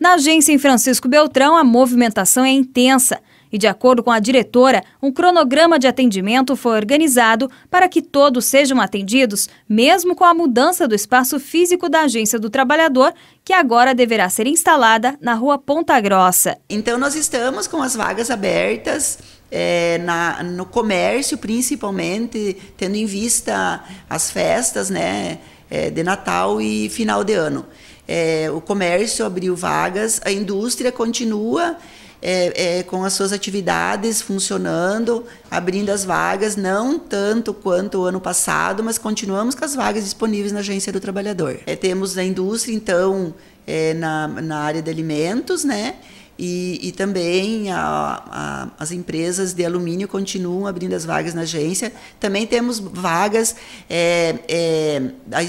Na agência em Francisco Beltrão, a movimentação é intensa. E, de acordo com a diretora, um cronograma de atendimento foi organizado para que todos sejam atendidos, mesmo com a mudança do espaço físico da Agência do Trabalhador, que agora deverá ser instalada na rua Ponta Grossa. Então, nós estamos com as vagas abertas é, na, no comércio, principalmente, tendo em vista as festas né, é, de Natal e final de ano. É, o comércio abriu vagas, a indústria continua é, é, com as suas atividades funcionando, abrindo as vagas, não tanto quanto o ano passado, mas continuamos com as vagas disponíveis na Agência do Trabalhador. É, temos a indústria, então, é, na, na área de alimentos, né? E, e também a, a, as empresas de alumínio continuam abrindo as vagas na agência. Também temos vagas é, é,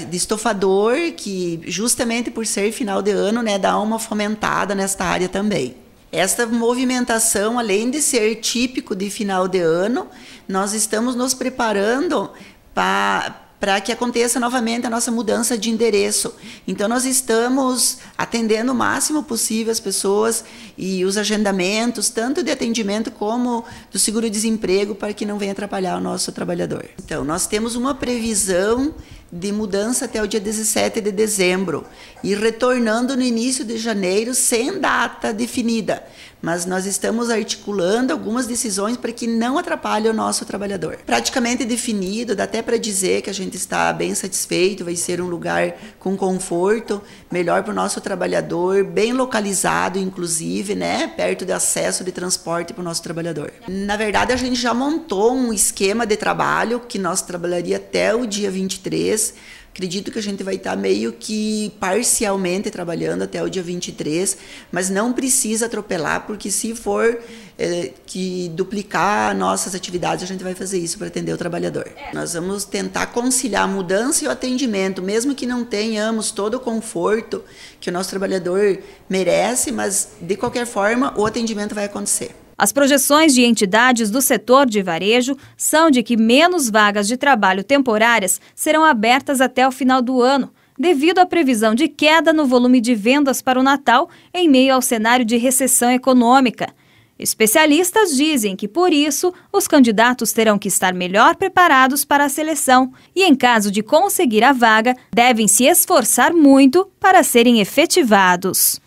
de estofador, que justamente por ser final de ano, né, dá uma fomentada nesta área também. Esta movimentação, além de ser típico de final de ano, nós estamos nos preparando para para que aconteça novamente a nossa mudança de endereço. Então, nós estamos atendendo o máximo possível as pessoas e os agendamentos, tanto de atendimento como do seguro-desemprego, para que não venha atrapalhar o nosso trabalhador. Então, nós temos uma previsão de mudança até o dia 17 de dezembro e retornando no início de janeiro sem data definida. Mas nós estamos articulando algumas decisões para que não atrapalhe o nosso trabalhador. Praticamente definido, dá até para dizer que a gente está bem satisfeito, vai ser um lugar com conforto, melhor para o nosso trabalhador, bem localizado, inclusive, né? Perto de acesso de transporte para o nosso trabalhador. Na verdade, a gente já montou um esquema de trabalho que nós trabalharia até o dia 23 23. Acredito que a gente vai estar tá meio que parcialmente trabalhando até o dia 23, mas não precisa atropelar, porque se for é, que duplicar nossas atividades, a gente vai fazer isso para atender o trabalhador. É. Nós vamos tentar conciliar a mudança e o atendimento, mesmo que não tenhamos todo o conforto que o nosso trabalhador merece, mas de qualquer forma o atendimento vai acontecer. As projeções de entidades do setor de varejo são de que menos vagas de trabalho temporárias serão abertas até o final do ano, devido à previsão de queda no volume de vendas para o Natal em meio ao cenário de recessão econômica. Especialistas dizem que, por isso, os candidatos terão que estar melhor preparados para a seleção e, em caso de conseguir a vaga, devem se esforçar muito para serem efetivados.